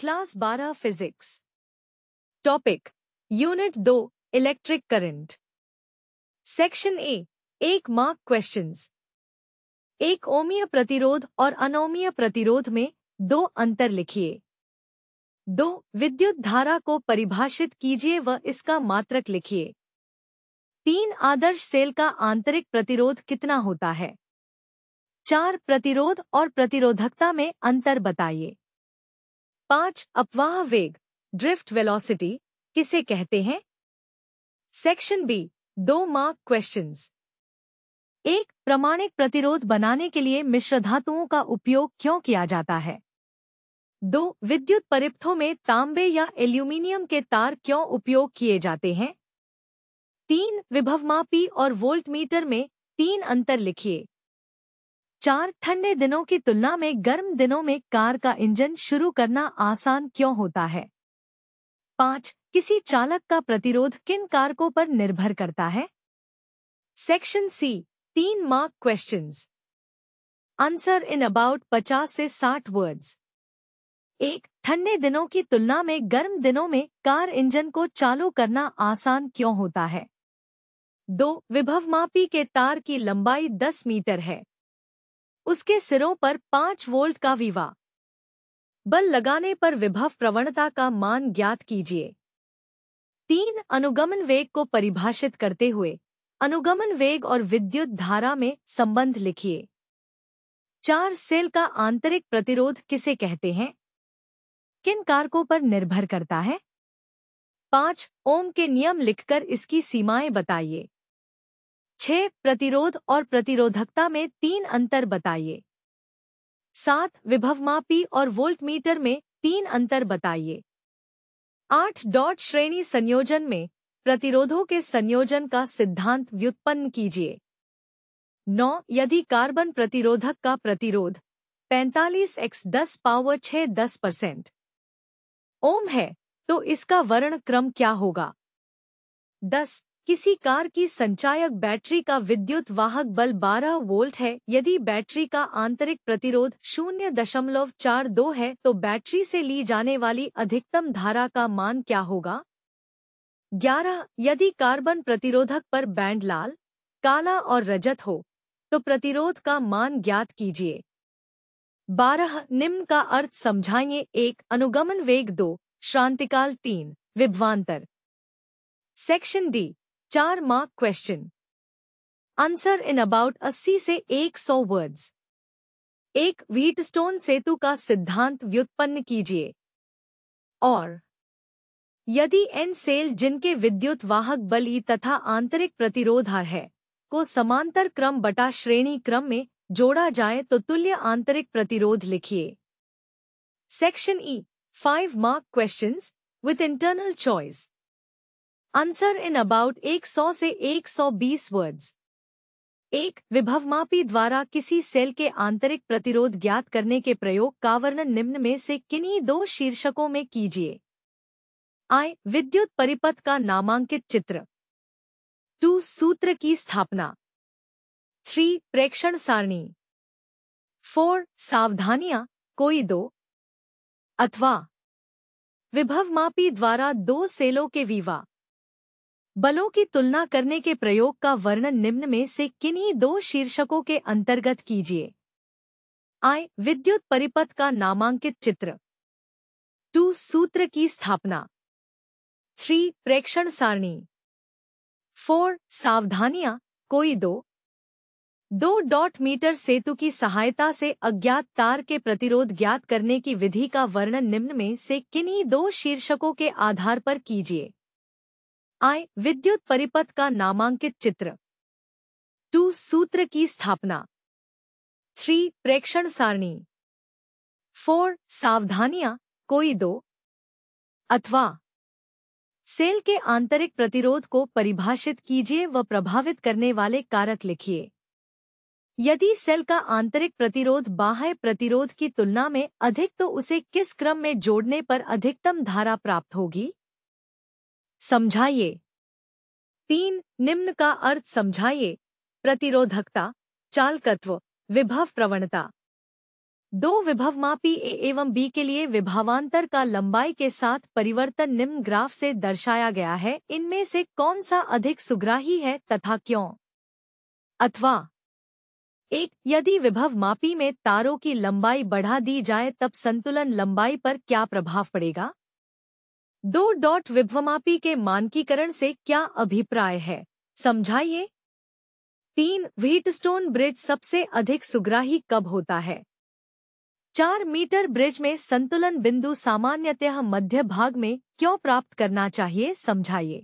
class 12 physics topic unit दो electric current section A एक mark questions एक ओमीय प्रतिरोध और अनोमीय प्रतिरोध में दो अंतर लिखिए दो विद्युत धारा को परिभाषित कीजिए व इसका मात्रक लिखिए तीन आदर्श सेल का आंतरिक प्रतिरोध कितना होता है चार प्रतिरोध और प्रतिरोधकता में अंतर बताइए पांच अपवाह वेग ड्रिफ्ट वेलोसिटी किसे कहते हैं सेक्शन बी दो मार्क क्वेश्चंस एक प्रमाणिक प्रतिरोध बनाने के लिए मिश्र धातुओं का उपयोग क्यों किया जाता है दो विद्युत परिपथों में तांबे या एल्यूमिनियम के तार क्यों उपयोग किए जाते हैं तीन विभवमापी और वोल्टमीटर में तीन अंतर लिखिए चार ठंडे दिनों की तुलना में गर्म दिनों में कार का इंजन शुरू करना आसान क्यों होता है पाँच किसी चालक का प्रतिरोध किन कारकों पर निर्भर करता है सेक्शन सी तीन mark questions answer in about 50 से 60 वर्ड्स एक ठंडे दिनों की तुलना में गर्म दिनों में कार इंजन को चालू करना आसान क्यों होता है दो विभव मापी के तार की लंबाई 10 मीटर है उसके सिरों पर पांच वोल्ट का विवा बल लगाने पर विभव प्रवणता का मान ज्ञात कीजिए तीन अनुगमन वेग को परिभाषित करते हुए अनुगमन वेग और विद्युत धारा में संबंध लिखिए चार सेल का आंतरिक प्रतिरोध किसे कहते हैं किन कारकों पर निर्भर करता है पांच ओम के नियम लिखकर इसकी सीमाएं बताइए छह प्रतिरोध और प्रतिरोधकता में तीन अंतर बताइए सात विभवमापी और वोल्टमीटर में तीन अंतर बताइए आठ डॉट श्रेणी संयोजन में प्रतिरोधों के संयोजन का सिद्धांत व्युत्पन्न कीजिए नौ यदि कार्बन प्रतिरोधक का प्रतिरोध 45 एक्स दस पावर छह दस परसेंट ओम है तो इसका वर्ण क्रम क्या होगा दस किसी कार की संचायक बैटरी का विद्युत वाहक बल 12 वोल्ट है यदि बैटरी का आंतरिक प्रतिरोध शून्य दशमलव चार दो है तो बैटरी से ली जाने वाली अधिकतम धारा का मान क्या होगा ग्यारह यदि कार्बन प्रतिरोधक पर बैंड लाल काला और रजत हो तो प्रतिरोध का मान ज्ञात कीजिए बारह निम्न का अर्थ समझाइए एक अनुगमन वेग दो श्रांतिकाल तीन विभवान्तर सेक्शन डी चार mark question answer in about 80 से 100 वर्ड्स एक व्हीटस्टोन सेतु का सिद्धांत व्युत्पन्न कीजिए और यदि एन सेल जिनके विद्युत वाहक बल ई तथा आंतरिक प्रतिरोधार है को समांतर क्रम बटा श्रेणी क्रम में जोड़ा जाए तो तुल्य आंतरिक प्रतिरोध लिखिए section E five mark questions with internal choice answer in about 100 से 120 वर्ड्स एक विभवमापी द्वारा किसी सेल के आंतरिक प्रतिरोध ज्ञात करने के प्रयोग का वर्णन निम्न में से किन्हीं दो शीर्षकों में कीजिए आय विद्युत परिपथ का नामांकित चित्र टू सूत्र की स्थापना थ्री प्रेक्षण सारणी फोर सावधानियां कोई दो अथवा विभवमापी द्वारा दो सेलों के विवाह बलों की तुलना करने के प्रयोग का वर्णन निम्न में से किन्हीं दो शीर्षकों के अंतर्गत कीजिए आय विद्युत परिपथ का नामांकित चित्र टू सूत्र की स्थापना थ्री प्रेक्षण सारणी फोर सावधानियां कोई दो दो डॉट मीटर सेतु की सहायता से अज्ञात तार के प्रतिरोध ज्ञात करने की विधि का वर्णन निम्न में से किन्हीं दो शीर्षकों के आधार पर कीजिए आय विद्युत परिपथ का नामांकित चित्र टू सूत्र की स्थापना थ्री प्रेक्षण सारणी फोर सावधानियां कोई दो अथवा सेल के आंतरिक प्रतिरोध को परिभाषित कीजिए व प्रभावित करने वाले कारक लिखिए यदि सेल का आंतरिक प्रतिरोध बाह्य प्रतिरोध की तुलना में अधिक तो उसे किस क्रम में जोड़ने पर अधिकतम धारा प्राप्त होगी समझाइए तीन निम्न का अर्थ समझाइए प्रतिरोधकता चालकत्व विभव प्रवणता दो विभव मापी ए एवं बी के लिए विभावांतर का लंबाई के साथ परिवर्तन निम्न ग्राफ से दर्शाया गया है इनमें से कौन सा अधिक सुग्राही है तथा क्यों अथवा एक यदि विभव मापी में तारों की लंबाई बढ़ा दी जाए तब संतुलन लंबाई पर क्या प्रभाव पड़ेगा दो डॉट विभ्वमापी के मानकीकरण से क्या अभिप्राय है समझाइए तीन व्हीटस्टोन ब्रिज सबसे अधिक सुग्राही कब होता है चार मीटर ब्रिज में संतुलन बिंदु सामान्यतः मध्य भाग में क्यों प्राप्त करना चाहिए समझाइए